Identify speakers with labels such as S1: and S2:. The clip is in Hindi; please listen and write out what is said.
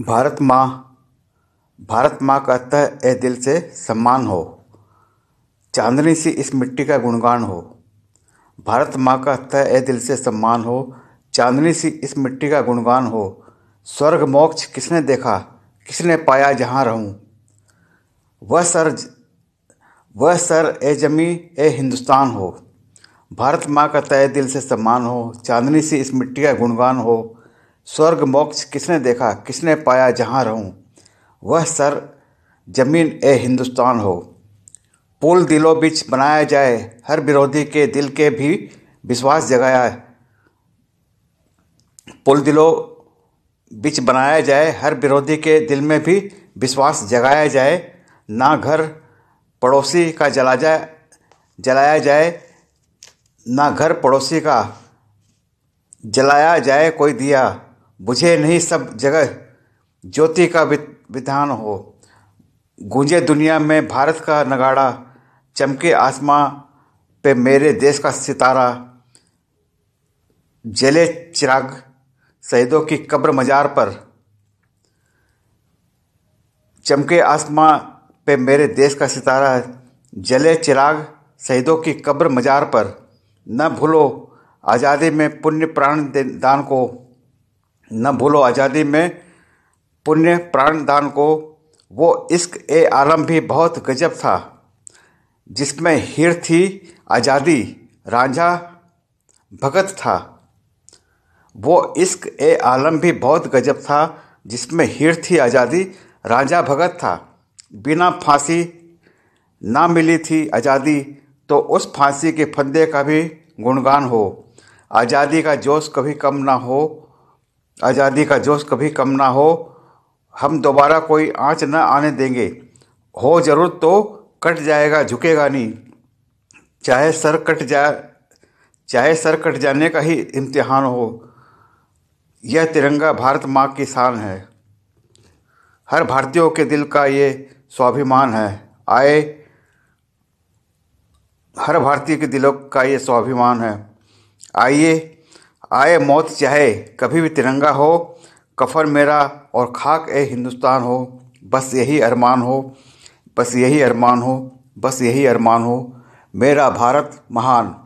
S1: भारत माँ भारत माँ कहता है ए दिल से सम्मान हो चांदनी सी इस मिट्टी का गुणगान हो भारत माँ कहता है ए दिल से सम्मान हो चांदनी सी इस मिट्टी का गुणगान हो स्वर्ग मोक्ष किसने देखा किसने पाया जहाँ रहूँ वह सर वह सर ए जमी ए हिंदुस्तान हो भारत माँ का तय दिल से सम्मान हो चांदनी सी इस मिट्टी का गुणगान हो स्वर्ग मोक्ष किसने देखा किसने पाया जहाँ रहूँ वह सर जमीन ए हिंदुस्तान हो पुल दिलों बिच बनाया जाए हर विरोधी के दिल के भी विश्वास जगाया पुल दिलों बिच बनाया जाए हर विरोधी के दिल में भी विश्वास जगाया जाए ना घर पड़ोसी का जला जाए जलाया जाए ना घर पड़ोसी का जलाया जाए कोई दिया बुझे नहीं सब जगह ज्योति का विधान हो गूंजे दुनिया में भारत का नगाड़ा चमके आसमां पे मेरे देश का सितारा जले चिराग शहीदों की कब्र मजार पर चमके आसमां पे मेरे देश का सितारा जले चिराग शहीदों की कब्र मजार पर न भूलो आज़ादी में पुण्य प्राण दान को न भूलो आज़ादी में पुण्य प्राण दान को वो इश्क ए आलम भी बहुत गजब था जिसमें हिर थी आज़ादी राझा भगत था वो इश्क ए आलम भी बहुत गजब था जिसमें हिर थी आज़ादी राजा भगत था बिना फांसी ना मिली थी आज़ादी तो उस फांसी के फंदे का भी गुणगान हो आज़ादी का जोश कभी कम ना हो आज़ादी का जोश कभी कम ना हो हम दोबारा कोई आँच न आने देंगे हो जरूर तो कट जाएगा झुकेगा नहीं चाहे सर कट जा चाहे सर कट जाने का ही इम्तिहान हो यह तिरंगा भारत माँ की शान है हर भारतीयों के दिल का ये स्वाभिमान है आए हर भारतीय के दिलों का ये स्वाभिमान है आइए आए मौत चाहे कभी भी तिरंगा हो कफर मेरा और खाक ए हिंदुस्तान हो बस यही अरमान हो बस यही अरमान हो बस यही अरमान हो मेरा भारत महान